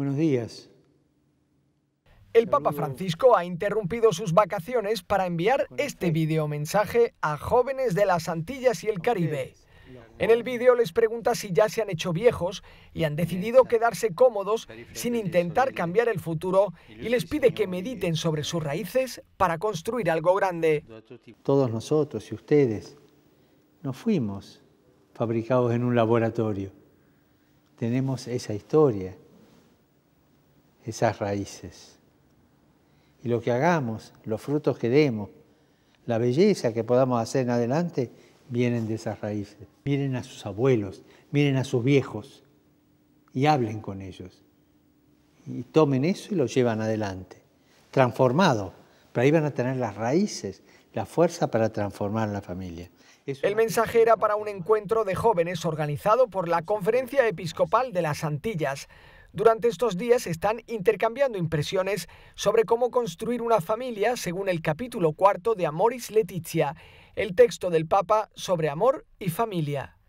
Buenos días. El Papa Francisco ha interrumpido sus vacaciones para enviar este videomensaje a jóvenes de las Antillas y el Caribe. En el vídeo les pregunta si ya se han hecho viejos y han decidido quedarse cómodos sin intentar cambiar el futuro y les pide que mediten sobre sus raíces para construir algo grande. Todos nosotros y ustedes no fuimos fabricados en un laboratorio. Tenemos esa historia esas raíces. Y lo que hagamos, los frutos que demos, la belleza que podamos hacer en adelante, vienen de esas raíces. Miren a sus abuelos, miren a sus viejos y hablen con ellos. Y tomen eso y lo llevan adelante, transformado. para ahí van a tener las raíces, la fuerza para transformar la familia. El mensaje era para un encuentro de jóvenes organizado por la Conferencia Episcopal de las Antillas. Durante estos días están intercambiando impresiones sobre cómo construir una familia según el capítulo cuarto de Amoris Letizia, el texto del Papa sobre amor y familia.